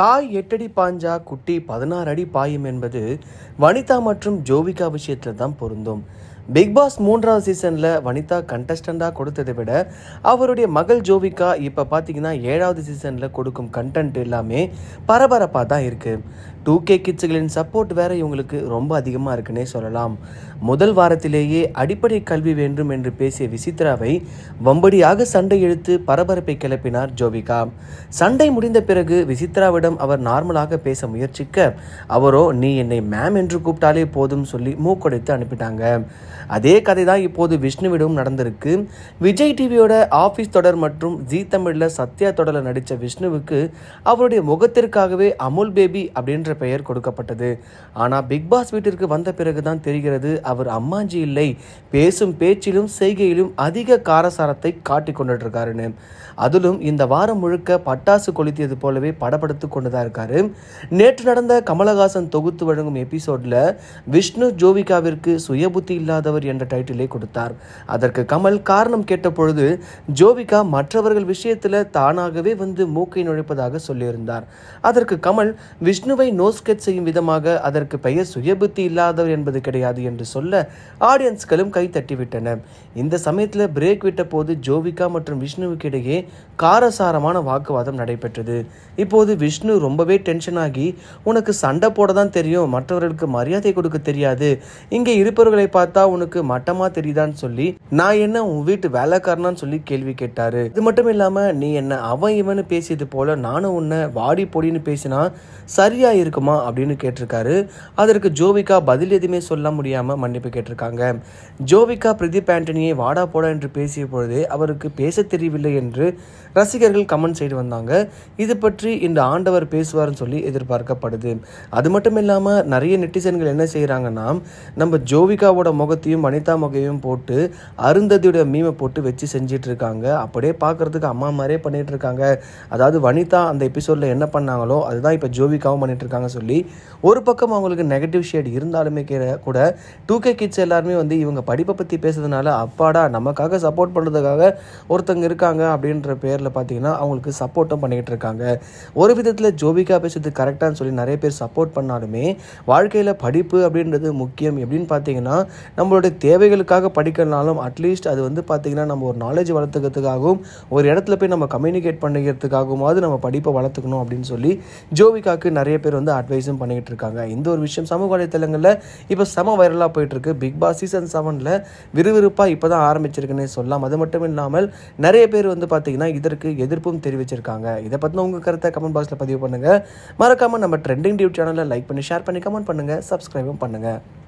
தாய் எட்டடி பாஞ்சா குட்டி பதினாறு அடி பாயும் என்பது வனிதா மற்றும் ஜோவிகா விஷயத்தில் தான் பொருந்தும் பிக் பாஸ் மூன்றாவது சீசனில் வனிதா கண்டஸ்டண்டாக கொடுத்ததை விட அவருடைய மகள் ஜோவிகா இப்போ பார்த்தீங்கன்னா ஏழாவது சீசனில் கொடுக்கும் கண்டென்ட் எல்லாமே பரபரப்பாக தான் இருக்குது டூ கே கிட்ஸுகளின் சப்போர்ட் வேற இவங்களுக்கு ரொம்ப அதிகமாக இருக்குன்னே சொல்லலாம் முதல் வாரத்திலேயே அடிப்படை கல்வி வேண்டும் என்று பேசிய விசித்ராவை வம்படியாக சண்டை எழுத்து பரபரப்பை கிளப்பினார் ஜோபிகா சண்டை முடிந்த பிறகு விசித்ராவிடம் அவர் நார்மலாக பேச முயற்சிக்க அவரோ நீ என்னை மேம் என்று கூப்பிட்டாலே போதும் சொல்லி மூக்கொடைத்து அனுப்பிட்டாங்க அதே கதை தான் இப்போது விஷ்ணுவிடம் நடந்திருக்கு விஜய் டிவியோட ஆஃபீஸ் தொடர் மற்றும் ஜி தமிழில் சத்யா தொடரில் நடித்த விஷ்ணுவுக்கு அவருடைய முகத்திற்காகவே அமுல் பேபி அப்படின்ற என்ற பெயர் கொடுக்கப்பட்டது ஆனால் பிக்பாஸ் வீட்டிற்கு வந்த பிறகுதான் தெரிகிறது அவர் அம்மாஞ்சி இல்லை பேசும் பேச்சிலும் செய்கையிலும் அதிக காரசாரத்தை காட்டி கொண்டுட்டு அதிலும் இந்த வாரம் முழுக்க பட்டாசு கொளுத்தியது போலவே படப்படுத்து கொண்டுதான் இருக்காரு நேற்று நடந்த கமலஹாசன் தொகுத்து வழங்கும் எபிசோடில் விஷ்ணு ஜோவிகாவிற்கு சுயபுத்தி இல்லாதவர் என்ற டைட்டிலே கொடுத்தார் அதற்கு கமல் காரணம் கேட்டபொழுது ஜோவிகா மற்றவர்கள் விஷயத்தில் தானாகவே வந்து மூக்கை நுழைப்பதாக சொல்லியிருந்தார் அதற்கு கமல் விஷ்ணுவை நோஸ்கெட் செய்யும் விதமாக அதற்கு பெயர் சுயபுத்தி இல்லாதவர் என்பது கிடையாது என்று சொல்ல ஆடியன்ஸ்களும் கை தட்டிவிட்டன இந்த சமயத்தில் பிரேக் விட்ட போது ஜோவிகா மற்றும் விஷ்ணுவுக்கு இடையே காரசாரமான வாக்குவாதம் நடைபெற்றது இப்போது விஷ்ணு ரொம்பவே டென்ஷன் ஆகி உனக்கு சண்டை போட தான் தெரியும் மற்றவர்களுக்கு மரியாதை கொடுக்க தெரியாது இங்கே இருப்பவர்களை பார்த்தா உனக்கு மட்டமா தெரியுதான்னு சொல்லி நான் என்ன உன் வீட்டு வேலைக்காரனான்னு சொல்லி கேள்வி கேட்டாரு இது மட்டும் இல்லாம நீ என்ன அவன் இவன் பேசியது போல நானும் உன்னை வாடி பொடின்னு பேசினா சரியா இருக்கு இருக்குமா அப்படின்னு கேட்டிருக்காரு அதற்கு ஜோவிகா பதில் எதுவுமே சொல்ல முடியாமல் மன்னிப்பு கேட்டிருக்காங்க ஜோவிகா பிரதீப் ஆண்டனியை வாடா போடா என்று பேசிய பொழுதே அவருக்கு பேச தெரியவில்லை என்று ரசிகர்கள் கமெண்ட் செய்து வந்தாங்க இது பற்றி இந்த ஆண்டவர் பேசுவார்னு சொல்லி எதிர்பார்க்கப்படுது அது மட்டும் இல்லாமல் நிறைய நெட்டிசன்கள் என்ன செய்கிறாங்கன்னா நம்ம ஜோவிகாவோட முகத்தையும் வனிதா முகையும் போட்டு அருந்ததியோட மீமை போட்டு வச்சு செஞ்சிட்டு இருக்காங்க அப்படியே பார்க்கறதுக்கு அம்மா மாதிரியே பண்ணிட்டு இருக்காங்க அதாவது வனிதா அந்த எபிசோடில் என்ன பண்ணாங்களோ அதுதான் இப்போ ஜோவிகாவும் பண்ணிட்டு இருக்காங்க இருக்காங்க சொல்லி ஒரு பக்கம் அவங்களுக்கு நெகட்டிவ் ஷேட் இருந்தாலுமே கூட டூ கே கிட்ஸ் எல்லாருமே வந்து இவங்க படிப்பை பற்றி பேசுறதுனால அப்பாடா நமக்காக சப்போர்ட் பண்ணுறதுக்காக ஒருத்தங்க இருக்காங்க அப்படின்ற பேரில் பார்த்தீங்கன்னா அவங்களுக்கு சப்போர்ட்டும் பண்ணிக்கிட்டு இருக்காங்க ஒரு விதத்தில் ஜோபிகா பேசுறது கரெக்டானு சொல்லி நிறைய பேர் சப்போர்ட் பண்ணாலுமே வாழ்க்கையில் படிப்பு அப்படின்றது முக்கியம் எப்படின்னு பார்த்தீங்கன்னா நம்மளுடைய தேவைகளுக்காக படிக்கிறனாலும் அட்லீஸ்ட் அது வந்து பார்த்தீங்கன்னா நம்ம ஒரு நாலேஜ் வளர்த்துக்கிறதுக்காகவும் ஒரு இடத்துல போய் நம்ம கம்யூனிகேட் பண்ணிக்கிறதுக்காகவும் நம்ம படிப்பை வளர்த்துக்கணும் அப்படின்னு சொல்லி ஜோவிகாவுக்கு நிறைய பேர் வந்து வந்து அட்வைஸும் பண்ணிக்கிட்டு இருக்காங்க இந்த ஒரு விஷயம் சமூக வலைத்தளங்களில் இப்போ செம வைரலாக போயிட்டுருக்கு பிக் பாஸ் சீசன் செவனில் விறுவிறுப்பாக இப்போ தான் ஆரம்பிச்சிருக்குன்னு சொல்லலாம் அது மட்டும் இல்லாமல் நிறைய பேர் வந்து பார்த்திங்கன்னா இதற்கு எதிர்ப்பும் தெரிவிச்சிருக்காங்க இதை பற்றின உங்கள் கருத்தை கமெண்ட் பாக்ஸில் பதிவு பண்ணுங்கள் மறக்காமல் நம்ம ட்ரெண்டிங் டியூப் சேனலில் லைக் பண்ணி ஷேர் பண்ணி கமெண்ட் பண்ணுங்கள் சப்ஸ்கிரைபும் பண்ணுங்கள்